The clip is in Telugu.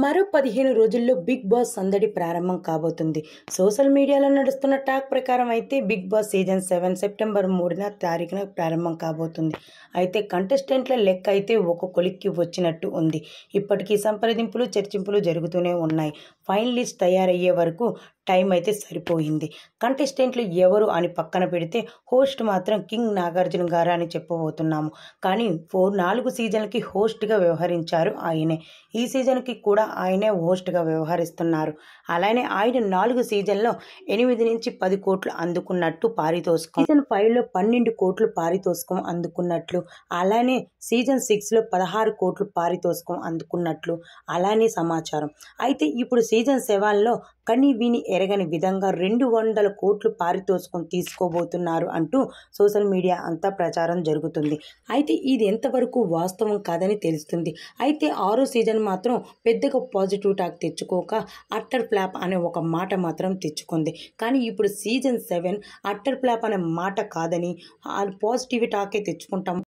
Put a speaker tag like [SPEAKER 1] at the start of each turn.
[SPEAKER 1] మరో పదిహేను రోజుల్లో బిగ్ బాస్ సందడి ప్రారంభం కాబోతుంది సోషల్ మీడియాలో నడుస్తున్న టాక్ ప్రకారం అయితే Bigg Boss season seven September మూడున తారీఖున ప్రారంభం కాబోతుంది అయితే కంటెస్టెంట్ల లెక్క అయితే ఒక కొలిక్కి వచ్చినట్టు ఉంది ఇప్పటికీ సంప్రదింపులు చర్చింపులు జరుగుతూనే ఉన్నాయి లిస్ట్ తయారయ్యే వరకు టైం అయితే సరిపోయింది కంటెస్టెంట్లు ఎవరు అని పక్కన పెడితే హోస్ట్ మాత్రం కింగ్ నాగార్జున గారా అని చెప్పబోతున్నాము కానీ ఫోర్ నాలుగు సీజన్లకి హోస్ట్గా వ్యవహరించారు ఆయనే ఈ సీజన్కి కూడా ఆయనే హోస్ట్గా వ్యవహరిస్తున్నారు అలానే ఆయన నాలుగు సీజన్లో ఎనిమిది నుంచి పది కోట్లు అందుకున్నట్టు పారితోషికం సీజన్ ఫైవ్లో పన్నెండు కోట్లు పారితోషికం అందుకున్నట్లు అలానే సీజన్ సిక్స్లో పదహారు కోట్లు పారితోషికం అందుకున్నట్లు అలానే సమాచారం అయితే ఇప్పుడు సీజన్ తేజన్ శవాల్లో కని విని ఎరగని విధంగా రెండు వందల కోట్లు పారితోసుకొని తీసుకోబోతున్నారు అంటూ సోషల్ మీడియా అంతా ప్రచారం జరుగుతుంది అయితే ఇది ఎంతవరకు వాస్తవం కాదని తెలుస్తుంది అయితే ఆరో సీజన్ మాత్రం పెద్దగా పాజిటివ్ టాక్ తెచ్చుకోక అట్టర్ ఫ్లాప్ అనే ఒక మాట మాత్రం తెచ్చుకుంది కానీ ఇప్పుడు సీజన్ సెవెన్ అట్టర్ ఫ్లాప్ అనే మాట కాదని పాజిటివ్ టాకే తెచ్చుకుంటాం